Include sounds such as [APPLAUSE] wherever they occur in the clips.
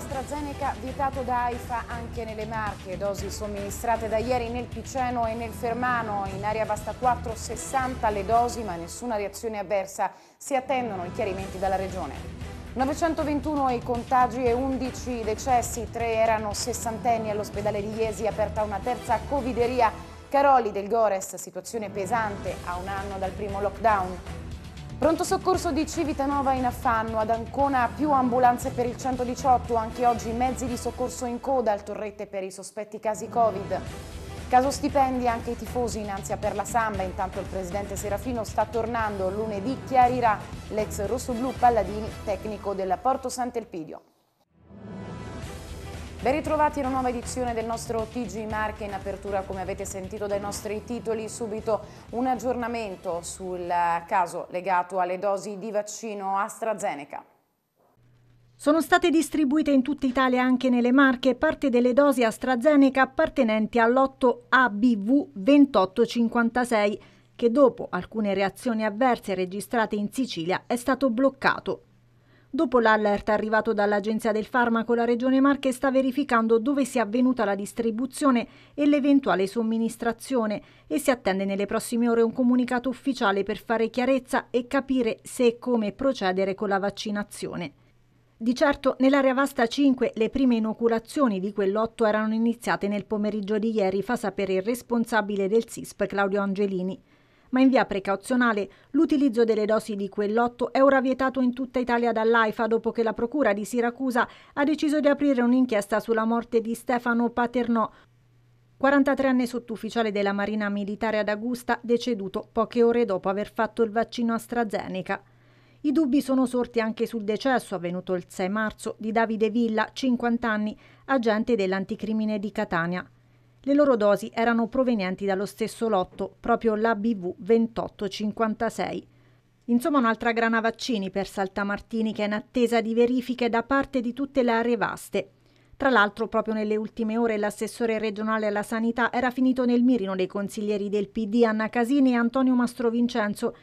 AstraZeneca vietato da AIFA anche nelle Marche, dosi somministrate da ieri nel Piceno e nel Fermano, in area basta 4,60 le dosi ma nessuna reazione avversa, si attendono i chiarimenti dalla Regione. 921 i contagi e 11 i decessi, tre erano sessantenni all'ospedale di Iesi, aperta una terza covideria. Caroli del Gores, situazione pesante a un anno dal primo lockdown. Pronto soccorso di Civitanova in affanno, ad Ancona più ambulanze per il 118, anche oggi mezzi di soccorso in coda al Torrette per i sospetti casi Covid. Caso stipendi anche i tifosi in ansia per la samba, intanto il presidente Serafino sta tornando, lunedì chiarirà l'ex rossoblu Palladini, tecnico del Porto Sant'Elpidio. Ben ritrovati in una nuova edizione del nostro TG Marche in apertura come avete sentito dai nostri titoli subito un aggiornamento sul caso legato alle dosi di vaccino AstraZeneca. Sono state distribuite in tutta Italia anche nelle Marche parte delle dosi AstraZeneca appartenenti all'otto ABV 2856 che dopo alcune reazioni avverse registrate in Sicilia è stato bloccato. Dopo l'alert arrivato dall'Agenzia del Farmaco, la Regione Marche sta verificando dove sia avvenuta la distribuzione e l'eventuale somministrazione e si attende nelle prossime ore un comunicato ufficiale per fare chiarezza e capire se e come procedere con la vaccinazione. Di certo, nell'area vasta 5 le prime inoculazioni di quell'otto erano iniziate nel pomeriggio di ieri, fa sapere il responsabile del SISP Claudio Angelini ma in via precauzionale l'utilizzo delle dosi di quell'otto è ora vietato in tutta Italia dall'AIFA dopo che la Procura di Siracusa ha deciso di aprire un'inchiesta sulla morte di Stefano Paternò, 43 anni sottufficiale della Marina Militare ad Augusta, deceduto poche ore dopo aver fatto il vaccino AstraZeneca. I dubbi sono sorti anche sul decesso avvenuto il 6 marzo di Davide Villa, 50 anni, agente dell'anticrimine di Catania. Le loro dosi erano provenienti dallo stesso lotto, proprio l'ABV 2856. Insomma un'altra grana vaccini per Saltamartini che è in attesa di verifiche da parte di tutte le aree vaste. Tra l'altro, proprio nelle ultime ore l'assessore regionale alla sanità era finito nel mirino dei consiglieri del PD Anna Casini e Antonio Mastrovincenzo,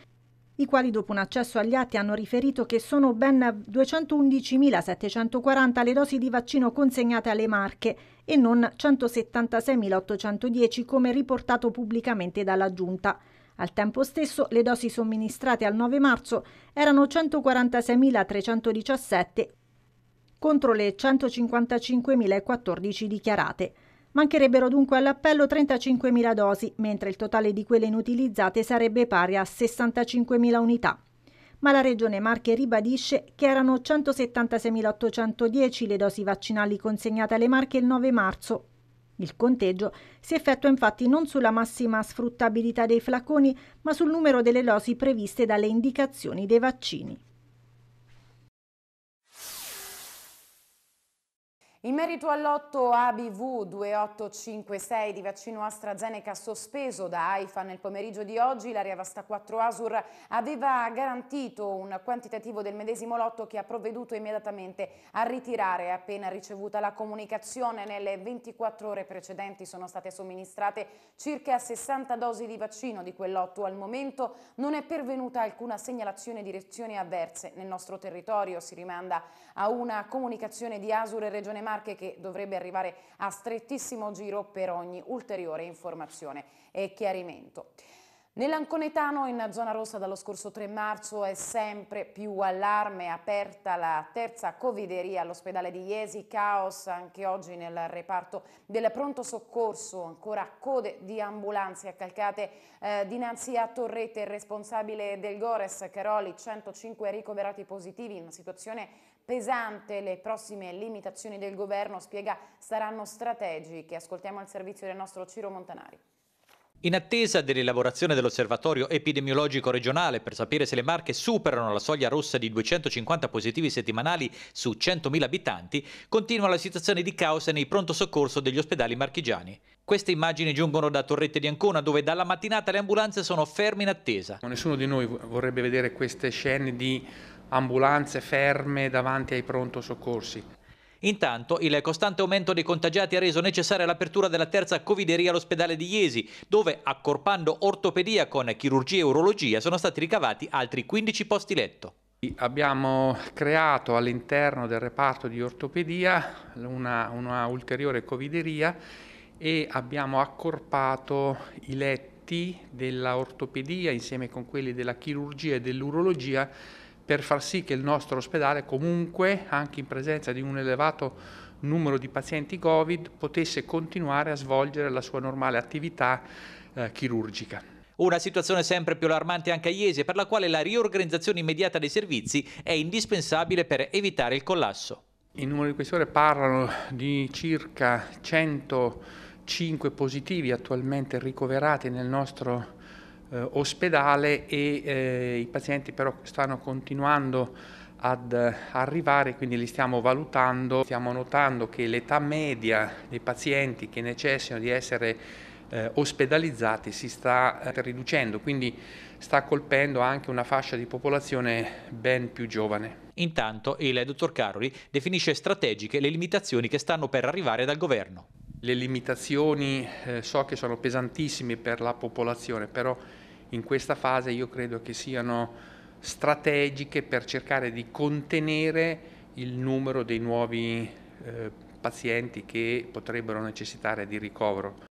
i quali dopo un accesso agli atti hanno riferito che sono ben 211.740 le dosi di vaccino consegnate alle Marche e non 176.810 come riportato pubblicamente dalla Giunta. Al tempo stesso le dosi somministrate al 9 marzo erano 146.317 contro le 155.014 dichiarate. Mancherebbero dunque all'appello 35.000 dosi, mentre il totale di quelle inutilizzate sarebbe pari a 65.000 unità ma la Regione Marche ribadisce che erano 176.810 le dosi vaccinali consegnate alle Marche il 9 marzo. Il conteggio si effettua infatti non sulla massima sfruttabilità dei flaconi, ma sul numero delle dosi previste dalle indicazioni dei vaccini. In merito all'otto ABV 2856 di vaccino AstraZeneca sospeso da AIFA nel pomeriggio di oggi, l'area Vasta 4 Asur aveva garantito un quantitativo del medesimo lotto che ha provveduto immediatamente a ritirare appena ricevuta la comunicazione. Nelle 24 ore precedenti sono state somministrate circa 60 dosi di vaccino di quell'otto. Al momento non è pervenuta alcuna segnalazione di reazioni avverse nel nostro territorio. Si rimanda a una comunicazione di Asur e Regione Marche che dovrebbe arrivare a strettissimo giro per ogni ulteriore informazione e chiarimento. Nell'Anconetano, in zona rossa dallo scorso 3 marzo, è sempre più allarme, aperta la terza covideria all'ospedale di Iesi, caos anche oggi nel reparto del pronto soccorso, ancora code di ambulanze accalcate eh, dinanzi a Torrete, il responsabile del Gores, Caroli, 105 ricoverati positivi, in una situazione pesante, le prossime limitazioni del governo, spiega, saranno strategiche. Ascoltiamo il servizio del nostro Ciro Montanari. In attesa dell'elaborazione dell'osservatorio epidemiologico regionale per sapere se le Marche superano la soglia rossa di 250 positivi settimanali su 100.000 abitanti, continua la situazione di caos nei pronto soccorso degli ospedali marchigiani. Queste immagini giungono da Torrette di Ancona, dove dalla mattinata le ambulanze sono ferme in attesa. Nessuno di noi vorrebbe vedere queste scene di ambulanze ferme davanti ai pronto soccorsi. Intanto il costante aumento dei contagiati ha reso necessaria l'apertura della terza covideria all'ospedale di Iesi, dove accorpando ortopedia con chirurgia e urologia sono stati ricavati altri 15 posti letto. Abbiamo creato all'interno del reparto di ortopedia una, una ulteriore covideria e abbiamo accorpato i letti della ortopedia insieme con quelli della chirurgia e dell'urologia per far sì che il nostro ospedale comunque, anche in presenza di un elevato numero di pazienti Covid, potesse continuare a svolgere la sua normale attività eh, chirurgica. Una situazione sempre più allarmante anche a Iese, per la quale la riorganizzazione immediata dei servizi è indispensabile per evitare il collasso. I numeri di questione parlano di circa 105 positivi attualmente ricoverati nel nostro ospedale eh, ospedale e eh, i pazienti però stanno continuando ad eh, arrivare, quindi li stiamo valutando, stiamo notando che l'età media dei pazienti che necessitano di essere eh, ospedalizzati si sta eh, riducendo, quindi sta colpendo anche una fascia di popolazione ben più giovane. Intanto il dottor Caroli definisce strategiche le limitazioni che stanno per arrivare dal governo. Le limitazioni eh, so che sono pesantissime per la popolazione, però in questa fase io credo che siano strategiche per cercare di contenere il numero dei nuovi eh, pazienti che potrebbero necessitare di ricovero.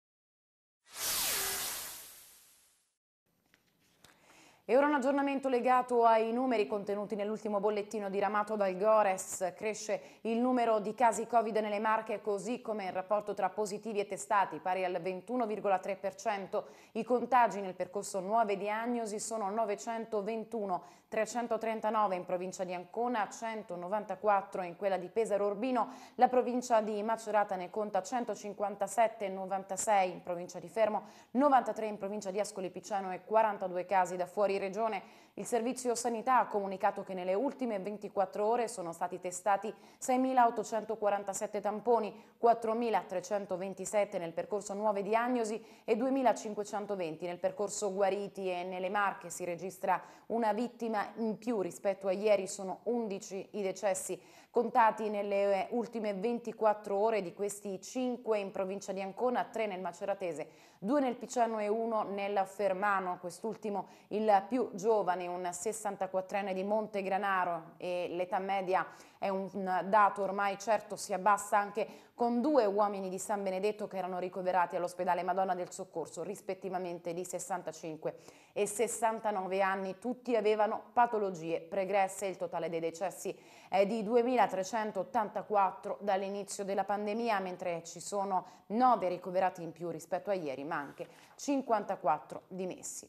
E ora un aggiornamento legato ai numeri contenuti nell'ultimo bollettino diramato dal Gores. Cresce il numero di casi Covid nelle Marche, così come il rapporto tra positivi e testati, pari al 21,3%. I contagi nel percorso nuove diagnosi sono 921, 339 in provincia di Ancona, 194 in quella di Pesaro Urbino. La provincia di Macerata ne conta 157, 96 in provincia di Fermo, 93 in provincia di Ascoli Piceno e 42 casi da fuori regione. Il Servizio Sanità ha comunicato che nelle ultime 24 ore sono stati testati 6.847 tamponi, 4.327 nel percorso nuove diagnosi e 2.520 nel percorso guariti e nelle Marche si registra una vittima in più rispetto a ieri, sono 11 i decessi contati nelle eh, ultime 24 ore di questi 5 in provincia di Ancona, 3 nel Maceratese, 2 nel Picciano e 1 nel Fermano, quest'ultimo il più giovane, un 64enne di Montegranaro e l'età media è un dato ormai certo si abbassa anche con due uomini di San Benedetto che erano ricoverati all'ospedale Madonna del Soccorso, rispettivamente di 65 e 69 anni, tutti avevano patologie pregresse. Il totale dei decessi è di 2.384 dall'inizio della pandemia, mentre ci sono 9 ricoverati in più rispetto a ieri, ma anche 54 dimessi.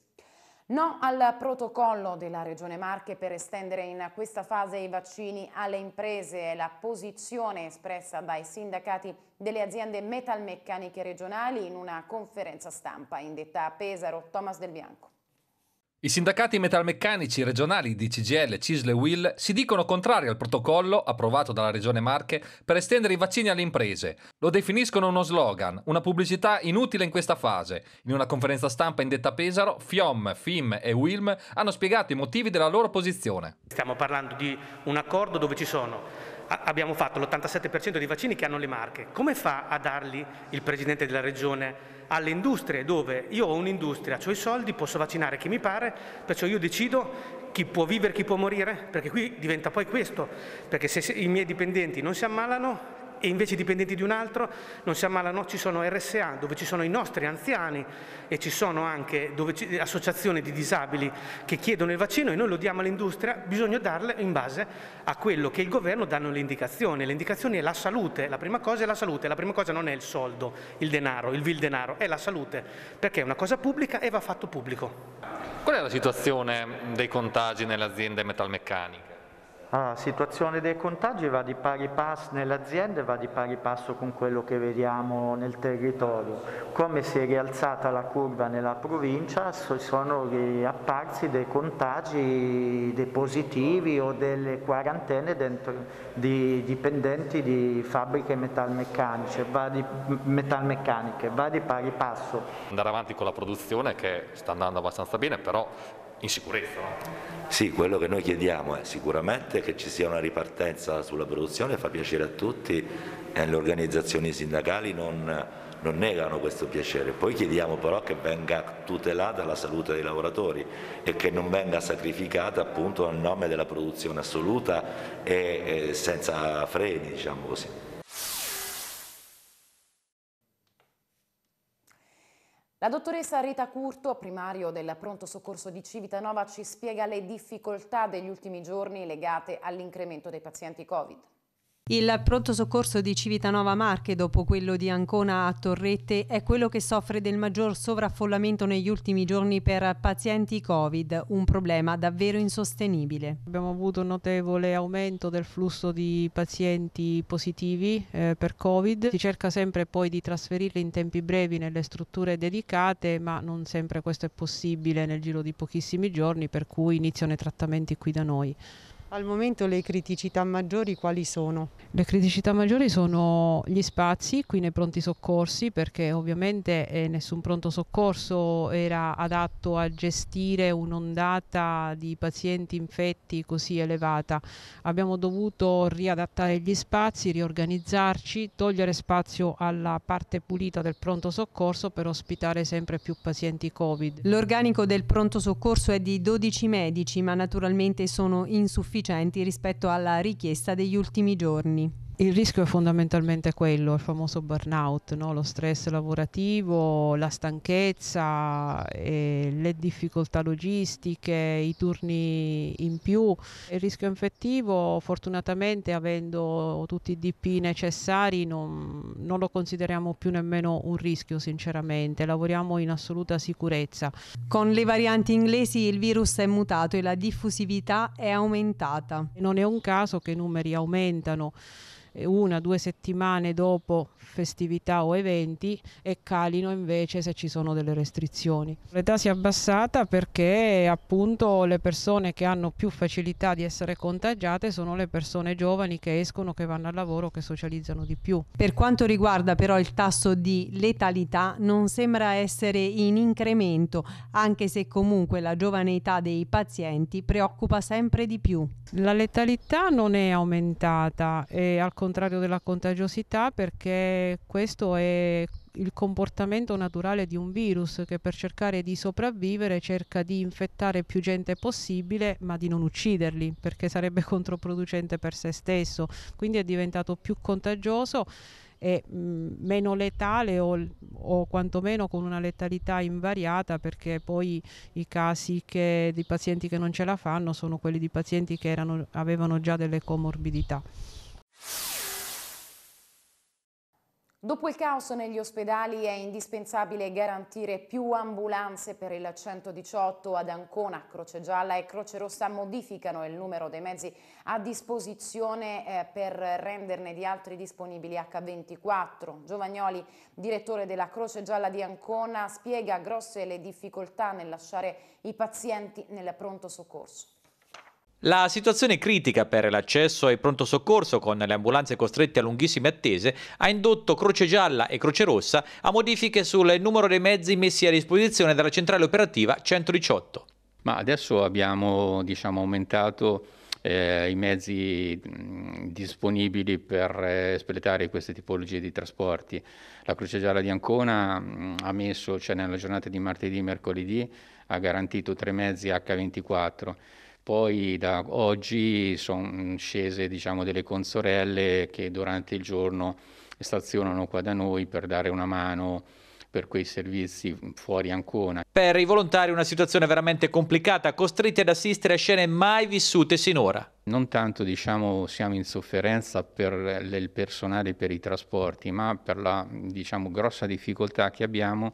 No al protocollo della Regione Marche per estendere in questa fase i vaccini alle imprese. La posizione espressa dai sindacati delle aziende metalmeccaniche regionali in una conferenza stampa indetta a Pesaro. Thomas Del Bianco. I sindacati metalmeccanici regionali di CGL, Cisle e Will si dicono contrari al protocollo approvato dalla Regione Marche per estendere i vaccini alle imprese. Lo definiscono uno slogan, una pubblicità inutile in questa fase. In una conferenza stampa indetta a Pesaro, FIOM, FIM e WILM hanno spiegato i motivi della loro posizione. Stiamo parlando di un accordo dove ci sono abbiamo fatto l'87% dei vaccini che hanno le marche. Come fa a darli il Presidente della Regione alle industrie, dove io ho un'industria, ho i soldi, posso vaccinare chi mi pare, perciò io decido chi può vivere, chi può morire, perché qui diventa poi questo, perché se i miei dipendenti non si ammalano e invece i dipendenti di un altro non si ammalano, ci sono RSA dove ci sono i nostri anziani e ci sono anche ci, associazioni di disabili che chiedono il vaccino e noi lo diamo all'industria, bisogna darle in base a quello che il governo danno le indicazioni. Le indicazioni è la salute, la prima cosa è la salute, la prima cosa non è il soldo, il denaro, il vil denaro, è la salute, perché è una cosa pubblica e va fatto pubblico. Qual è la situazione dei contagi nelle aziende metalmeccaniche? Allora, situazione dei contagi va di pari passo nell'azienda e va di pari passo con quello che vediamo nel territorio. Come si è rialzata la curva nella provincia, sono riapparsi dei contagi, dei positivi o delle quarantene dentro, di dipendenti di fabbriche metalmeccaniche, va di, metalmeccaniche, va di pari passo. Andare avanti con la produzione che sta andando abbastanza bene, però in sicurezza. Sì, quello che noi chiediamo è sicuramente che ci sia una ripartenza sulla produzione, fa piacere a tutti e le organizzazioni sindacali non, non negano questo piacere. Poi chiediamo però che venga tutelata la salute dei lavoratori e che non venga sacrificata appunto a nome della produzione assoluta e senza freni, diciamo così. La dottoressa Rita Curto, primario del pronto soccorso di Civitanova, ci spiega le difficoltà degli ultimi giorni legate all'incremento dei pazienti Covid. Il pronto soccorso di Civitanova Marche, dopo quello di Ancona a Torrette, è quello che soffre del maggior sovraffollamento negli ultimi giorni per pazienti Covid, un problema davvero insostenibile. Abbiamo avuto un notevole aumento del flusso di pazienti positivi eh, per Covid. Si cerca sempre poi di trasferirli in tempi brevi nelle strutture dedicate, ma non sempre questo è possibile nel giro di pochissimi giorni, per cui iniziano i trattamenti qui da noi. Al momento le criticità maggiori quali sono? Le criticità maggiori sono gli spazi qui nei pronti soccorsi perché ovviamente eh, nessun pronto soccorso era adatto a gestire un'ondata di pazienti infetti così elevata. Abbiamo dovuto riadattare gli spazi, riorganizzarci, togliere spazio alla parte pulita del pronto soccorso per ospitare sempre più pazienti Covid. L'organico del pronto soccorso è di 12 medici ma naturalmente sono insufficienti insufficienti rispetto alla richiesta degli ultimi giorni il rischio è fondamentalmente quello, il famoso burnout, no? lo stress lavorativo, la stanchezza, eh, le difficoltà logistiche, i turni in più. Il rischio infettivo fortunatamente avendo tutti i DP necessari non, non lo consideriamo più nemmeno un rischio sinceramente, lavoriamo in assoluta sicurezza. Con le varianti inglesi il virus è mutato e la diffusività è aumentata. Non è un caso che i numeri aumentano una o due settimane dopo festività o eventi e calino invece se ci sono delle restrizioni. L'età si è abbassata perché appunto le persone che hanno più facilità di essere contagiate sono le persone giovani che escono, che vanno al lavoro, che socializzano di più. Per quanto riguarda però il tasso di letalità non sembra essere in incremento, anche se comunque la giovane età dei pazienti preoccupa sempre di più. La letalità non è aumentata e al contrario contrario della contagiosità perché questo è il comportamento naturale di un virus che per cercare di sopravvivere cerca di infettare più gente possibile ma di non ucciderli perché sarebbe [LAUGHS] controproducente per se stesso quindi è diventato più contagioso e mh, mm, meno letale o, o, quantomeno con una letalità invariata perché poi i casi che, di pazienti che non ce la fanno sono quelli di pazienti che erano, avevano già delle comorbidità. Dopo il caos negli ospedali è indispensabile garantire più ambulanze per il 118 ad Ancona. Croce Gialla e Croce Rossa modificano il numero dei mezzi a disposizione eh, per renderne di altri disponibili H24. Giovagnoli, direttore della Croce Gialla di Ancona, spiega grosse le difficoltà nel lasciare i pazienti nel pronto soccorso. La situazione critica per l'accesso ai pronto soccorso con le ambulanze costrette a lunghissime attese ha indotto Croce Gialla e Croce Rossa a modifiche sul numero dei mezzi messi a disposizione dalla centrale operativa 118. Ma adesso abbiamo diciamo, aumentato eh, i mezzi disponibili per eh, espletare queste tipologie di trasporti. La Croce Gialla di Ancona mh, ha messo, cioè nella giornata di martedì e mercoledì, ha garantito tre mezzi H24. Poi da oggi sono scese diciamo, delle consorelle che durante il giorno stazionano qua da noi per dare una mano per quei servizi fuori Ancona. Per i volontari una situazione veramente complicata, costretti ad assistere a scene mai vissute sinora. Non tanto diciamo, siamo in sofferenza per il personale per i trasporti, ma per la diciamo, grossa difficoltà che abbiamo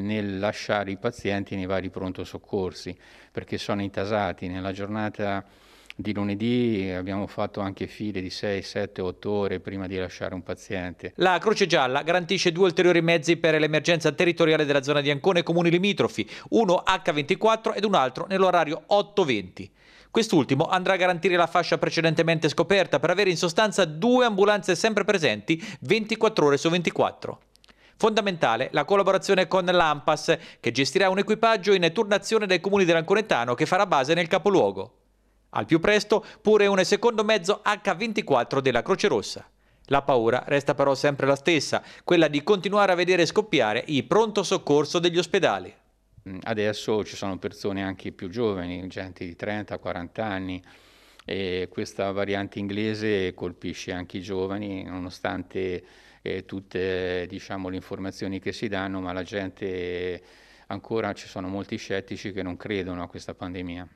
nel lasciare i pazienti nei vari pronto soccorsi, perché sono intasati. Nella giornata di lunedì abbiamo fatto anche file di 6, 7, 8 ore prima di lasciare un paziente. La Croce Gialla garantisce due ulteriori mezzi per l'emergenza territoriale della zona di Ancone e comuni limitrofi, uno H24 ed un altro nell'orario 820. Quest'ultimo andrà a garantire la fascia precedentemente scoperta per avere in sostanza due ambulanze sempre presenti 24 ore su 24. Fondamentale la collaborazione con l'AMPAS, che gestirà un equipaggio in turnazione dai comuni di che farà base nel capoluogo. Al più presto pure un secondo mezzo H24 della Croce Rossa. La paura resta però sempre la stessa, quella di continuare a vedere scoppiare il pronto soccorso degli ospedali. Mm, adesso ci sono persone anche più giovani, gente di 30-40 anni, e questa variante inglese colpisce anche i giovani, nonostante eh, tutte diciamo, le informazioni che si danno, ma la gente ancora ci sono molti scettici che non credono a questa pandemia.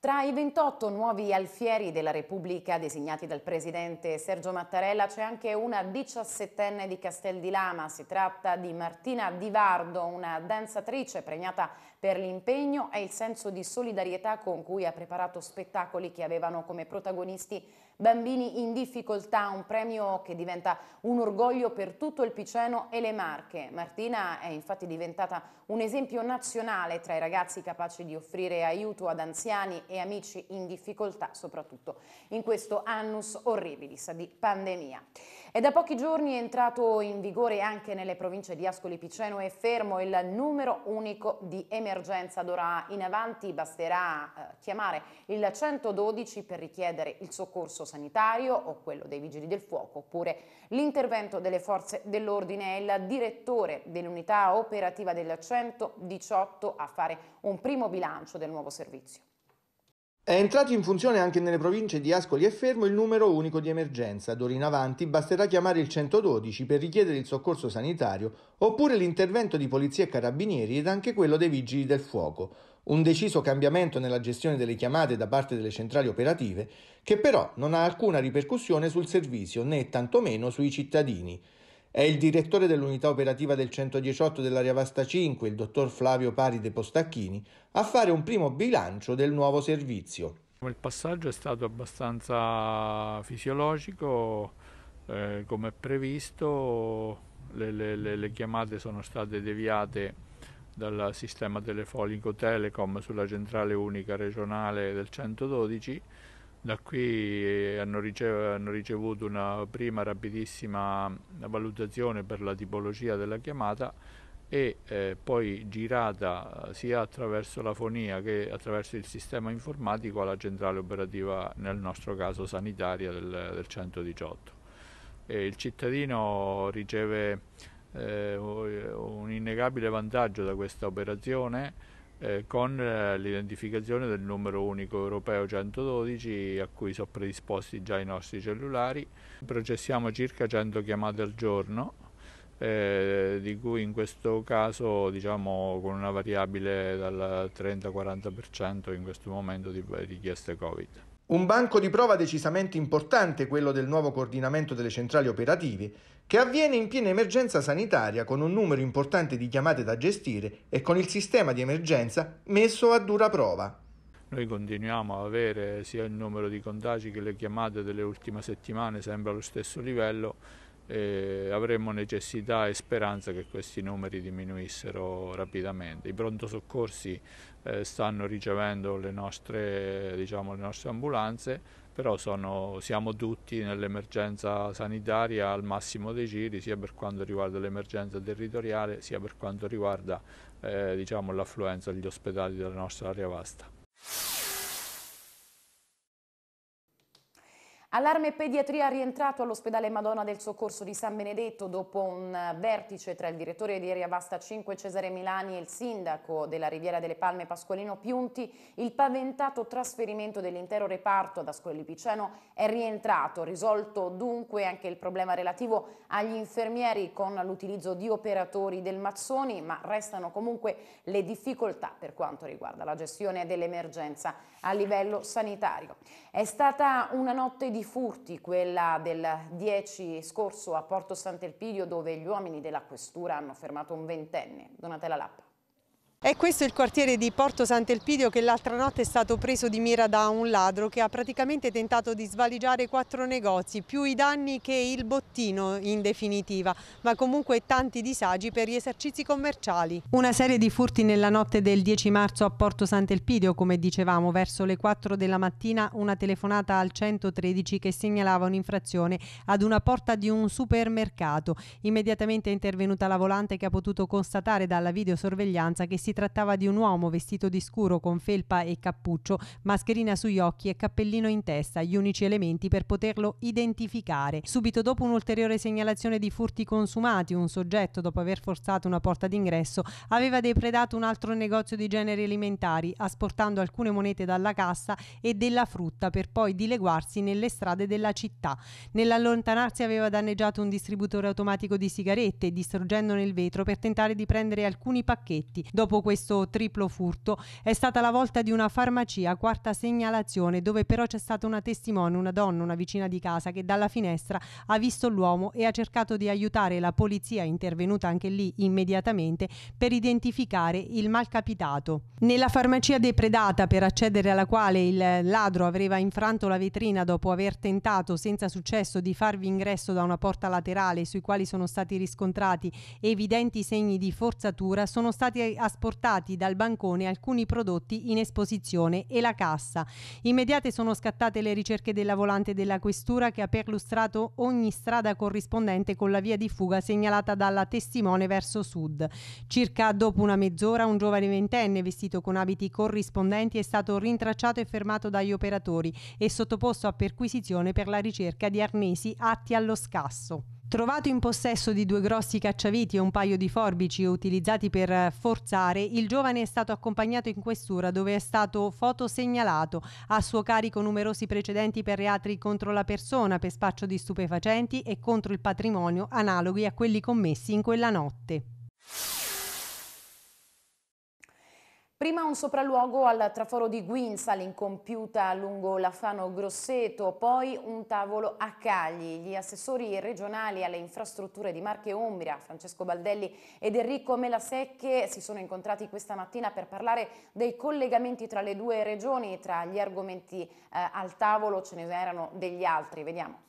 Tra i 28 nuovi alfieri della Repubblica designati dal presidente Sergio Mattarella c'è anche una 17enne di Castel di Lama. Si tratta di Martina Divardo, una danzatrice premiata per l'impegno e il senso di solidarietà con cui ha preparato spettacoli che avevano come protagonisti Bambini in difficoltà, un premio che diventa un orgoglio per tutto il Piceno e le Marche. Martina è infatti diventata un esempio nazionale tra i ragazzi capaci di offrire aiuto ad anziani e amici in difficoltà, soprattutto in questo annus horribilis di pandemia. È da pochi giorni entrato in vigore anche nelle province di Ascoli Piceno e Fermo il numero unico di emergenza. D'ora in avanti basterà eh, chiamare il 112 per richiedere il soccorso sanitario o quello dei vigili del fuoco oppure l'intervento delle forze dell'ordine. È il direttore dell'unità operativa del 118 a fare un primo bilancio del nuovo servizio. È entrato in funzione anche nelle province di Ascoli e Fermo il numero unico di emergenza. D'ora in avanti basterà chiamare il 112 per richiedere il soccorso sanitario oppure l'intervento di polizia e carabinieri ed anche quello dei vigili del fuoco. Un deciso cambiamento nella gestione delle chiamate da parte delle centrali operative che però non ha alcuna ripercussione sul servizio né tantomeno sui cittadini. È il direttore dell'unità operativa del 118 dell'area Vasta 5, il dottor Flavio Paride Postacchini, a fare un primo bilancio del nuovo servizio. Il passaggio è stato abbastanza fisiologico, eh, come previsto, le, le, le chiamate sono state deviate dal sistema telefonico Telecom sulla centrale unica regionale del 112 da qui eh, hanno, ricevuto una prima rapidissima mm, valutazione per la tipologia della chiamata e eh, poi girata eh, sia attraverso la fonia che attraverso il sistema informatico alla centrale operativa, nel nostro caso sanitaria, del, del 118. E il cittadino riceve eh, un innegabile vantaggio da questa operazione eh, con eh, l'identificazione del numero unico europeo 112 a cui sono predisposti già i nostri cellulari. Processiamo circa 100 chiamate al giorno. Eh, di cui in questo caso diciamo con una variabile dal 30-40% in questo momento di eh, richieste Covid. Un banco di prova decisamente importante quello del nuovo coordinamento delle centrali operative, che avviene in piena emergenza sanitaria con un numero importante di chiamate da gestire e con il sistema di emergenza messo a dura prova. Noi continuiamo a avere sia il numero di contagi che le chiamate delle ultime settimane sempre allo stesso livello eh, avremmo necessità e speranza che questi numeri diminuissero rapidamente. I pronto soccorsi eh, stanno ricevendo le nostre, diciamo, le nostre ambulanze, però sono, siamo tutti nell'emergenza sanitaria al massimo dei giri, sia per quanto riguarda l'emergenza territoriale, sia per quanto riguarda eh, diciamo, l'affluenza agli ospedali della nostra area vasta. Allarme pediatria rientrato all'ospedale Madonna del Soccorso di San Benedetto dopo un vertice tra il direttore di Area Vasta 5 Cesare Milani e il sindaco della Riviera delle Palme Pasqualino Piunti, il paventato trasferimento dell'intero reparto ad Ascoli Piceno è rientrato, risolto dunque anche il problema relativo agli infermieri con l'utilizzo di operatori del Mazzoni, ma restano comunque le difficoltà per quanto riguarda la gestione dell'emergenza a livello sanitario. È stata una notte di furti, quella del 10 scorso a Porto Sant'Elpidio, dove gli uomini della questura hanno fermato un ventenne. Donatella Lappa. È questo il quartiere di Porto Sant'Elpidio che l'altra notte è stato preso di mira da un ladro che ha praticamente tentato di svaligiare quattro negozi, più i danni che il bottino in definitiva, ma comunque tanti disagi per gli esercizi commerciali. Una serie di furti nella notte del 10 marzo a Porto Sant'Elpidio, come dicevamo, verso le 4 della mattina una telefonata al 113 che segnalava un'infrazione ad una porta di un supermercato. Immediatamente è intervenuta la volante che ha potuto constatare dalla videosorveglianza che si si trattava di un uomo vestito di scuro con felpa e cappuccio, mascherina sugli occhi e cappellino in testa, gli unici elementi per poterlo identificare. Subito dopo un'ulteriore segnalazione di furti consumati, un soggetto, dopo aver forzato una porta d'ingresso, aveva depredato un altro negozio di generi alimentari, asportando alcune monete dalla cassa e della frutta per poi dileguarsi nelle strade della città. Nell'allontanarsi aveva danneggiato un distributore automatico di sigarette, distruggendone il vetro per tentare di prendere alcuni pacchetti. Dopo dopo questo triplo furto è stata la volta di una farmacia, quarta segnalazione, dove però c'è stata una testimone, una donna, una vicina di casa che dalla finestra ha visto l'uomo e ha cercato di aiutare la polizia intervenuta anche lì immediatamente per identificare il malcapitato. Nella farmacia depredata per accedere alla quale il ladro aveva infranto la vetrina dopo aver tentato senza successo di farvi ingresso da una porta laterale sui quali sono stati riscontrati evidenti segni di forzatura, sono stati asportati portati dal bancone alcuni prodotti in esposizione e la cassa. Immediate sono scattate le ricerche della volante della questura che ha perlustrato ogni strada corrispondente con la via di fuga segnalata dalla testimone verso sud. Circa dopo una mezz'ora un giovane ventenne vestito con abiti corrispondenti è stato rintracciato e fermato dagli operatori e sottoposto a perquisizione per la ricerca di arnesi atti allo scasso. Trovato in possesso di due grossi cacciaviti e un paio di forbici utilizzati per forzare, il giovane è stato accompagnato in questura dove è stato fotosegnalato, a suo carico numerosi precedenti per reati contro la persona, per spaccio di stupefacenti e contro il patrimonio analoghi a quelli commessi in quella notte. Prima un sopralluogo al traforo di Guinza, l'incompiuta lungo Lafano Grosseto, poi un tavolo a Cagli. Gli assessori regionali alle infrastrutture di Marche Umbria, Francesco Baldelli ed Enrico Melasecche, si sono incontrati questa mattina per parlare dei collegamenti tra le due regioni. Tra gli argomenti eh, al tavolo ce ne erano degli altri. Vediamo.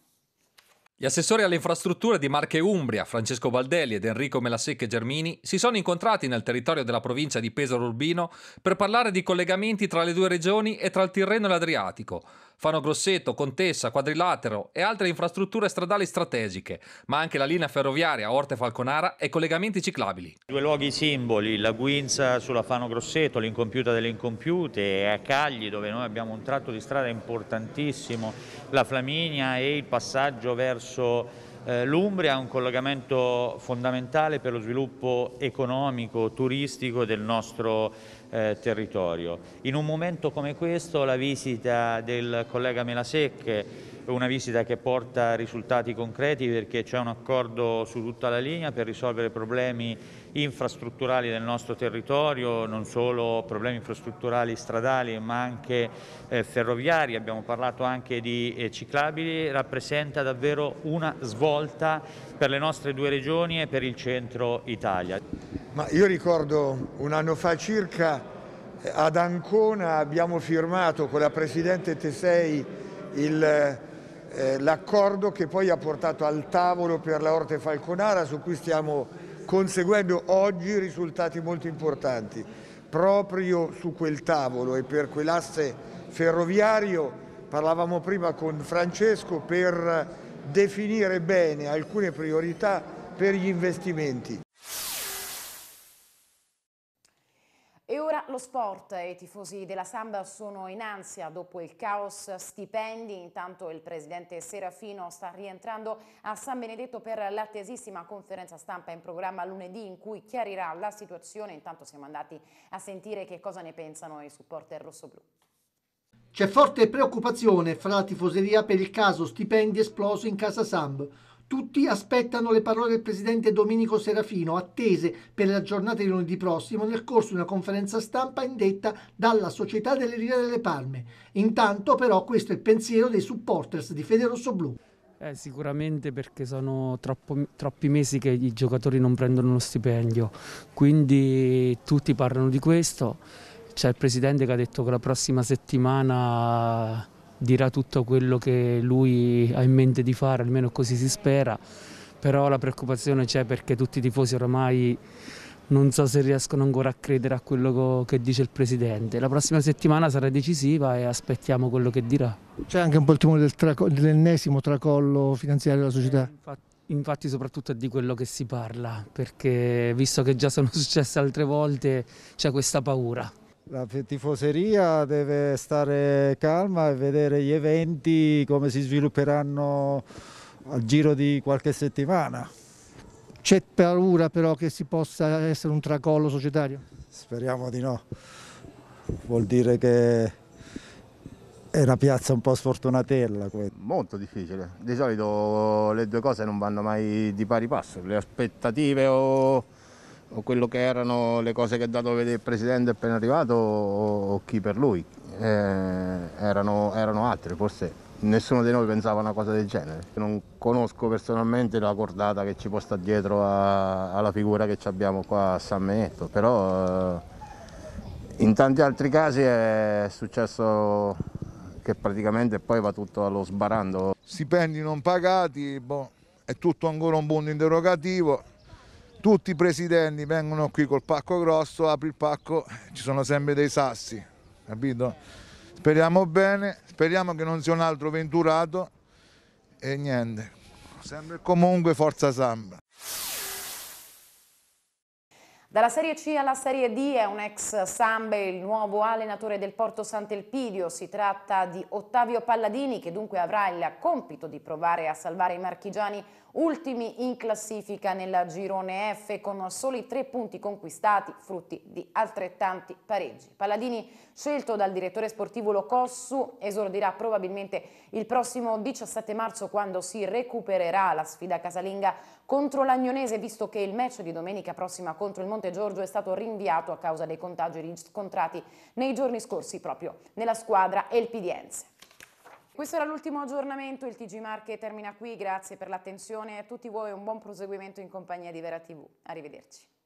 Gli assessori alle infrastrutture di Marche Umbria, Francesco Baldelli ed Enrico Melasecche Germini, si sono incontrati nel territorio della provincia di Pesaro Urbino per parlare di collegamenti tra le due regioni e tra il Tirreno e l'Adriatico, Fano Grosseto, Contessa, Quadrilatero e altre infrastrutture stradali strategiche, ma anche la linea ferroviaria Orte-Falconara e collegamenti ciclabili. Due luoghi simboli, la Guinza sulla Fano Grosseto, l'incompiuta delle incompiute, e a Cagli dove noi abbiamo un tratto di strada importantissimo, la Flaminia e il passaggio verso eh, L'Umbria ha un collegamento fondamentale per lo sviluppo economico, turistico del nostro eh, territorio. In un momento come questo la visita del collega Melasecche, una visita che porta risultati concreti perché c'è un accordo su tutta la linea per risolvere problemi infrastrutturali del nostro territorio, non solo problemi infrastrutturali stradali ma anche eh, ferroviari, abbiamo parlato anche di eh, ciclabili, rappresenta davvero una svolta per le nostre due regioni e per il centro Italia. Ma io ricordo un anno fa circa eh, ad Ancona abbiamo firmato con la Presidente Tesei eh, l'accordo che poi ha portato al tavolo per la Orte Falconara su cui stiamo conseguendo oggi risultati molto importanti. Proprio su quel tavolo e per quell'asse ferroviario parlavamo prima con Francesco per definire bene alcune priorità per gli investimenti. E ora lo sport, i tifosi della Samba sono in ansia dopo il caos stipendi, intanto il presidente Serafino sta rientrando a San Benedetto per l'attesissima conferenza stampa in programma lunedì in cui chiarirà la situazione, intanto siamo andati a sentire che cosa ne pensano i supporter rossoblù. C'è forte preoccupazione fra la tifoseria per il caso stipendi esploso in casa Samba. Tutti aspettano le parole del presidente Domenico Serafino, attese per la giornata di lunedì prossimo nel corso di una conferenza stampa indetta dalla Società delle Riviere delle Palme. Intanto però questo è il pensiero dei supporters di Fede Rosso Blu. Eh, sicuramente perché sono troppo, troppi mesi che i giocatori non prendono lo stipendio, quindi tutti parlano di questo. C'è il presidente che ha detto che la prossima settimana dirà tutto quello che lui ha in mente di fare, almeno così si spera, però la preoccupazione c'è perché tutti i tifosi oramai non so se riescono ancora a credere a quello che dice il Presidente. La prossima settimana sarà decisiva e aspettiamo quello che dirà. C'è anche un po' il timore del dell'ennesimo tracollo finanziario della società? Eh, infatti, infatti soprattutto è di quello che si parla, perché visto che già sono [LAUGHS] successe altre volte c'è questa paura. La tifoseria deve stare calma e vedere gli eventi come si svilupperanno al giro di qualche settimana. C'è paura però che si possa essere un tracollo societario? Speriamo di no. Vuol dire che è una piazza un po' sfortunatella. Molto difficile. Di solito le due cose non vanno mai di pari passo. Le aspettative o o quello che erano le cose che ha dato a vedere il Presidente appena arrivato o, chi per lui, eh, erano, erano altre forse. Nessuno di noi pensava una cosa del genere. Non conosco personalmente la cordata che ci può stare dietro a, alla figura che abbiamo qua a San Benetto, però eh, in tanti altri casi è successo che praticamente poi va tutto allo sbarando. Stipendi non pagati, boh, è tutto ancora un punto interrogativo, tutti i presidenti vengono qui col pacco grosso, apri il pacco, [LAUGHS] ci sono sempre dei sassi, capito? Speriamo bene, speriamo che non sia un altro venturato e niente, sempre e comunque forza Samba. Dalla Serie C alla Serie D è un ex Samba il nuovo allenatore del Porto Sant'Elpidio. Si tratta di Ottavio Palladini che dunque avrà il compito di provare a salvare i marchigiani ultimi in classifica nella girone F con soli tre punti conquistati, frutti di altrettanti pareggi. Palladini, scelto dal direttore sportivo Locossu, esordirà probabilmente il prossimo 17 marzo quando si recupererà la sfida casalinga contro l'Agnonese, visto che il match di domenica prossima contro il Monte Giorgio è stato rinviato a causa dei contagi riscontrati nei giorni scorsi proprio nella squadra Elpidiense. Questo era l'ultimo aggiornamento, il TG Marche termina qui, grazie per l'attenzione a tutti voi un buon proseguimento in compagnia di Vera TV. Arrivederci.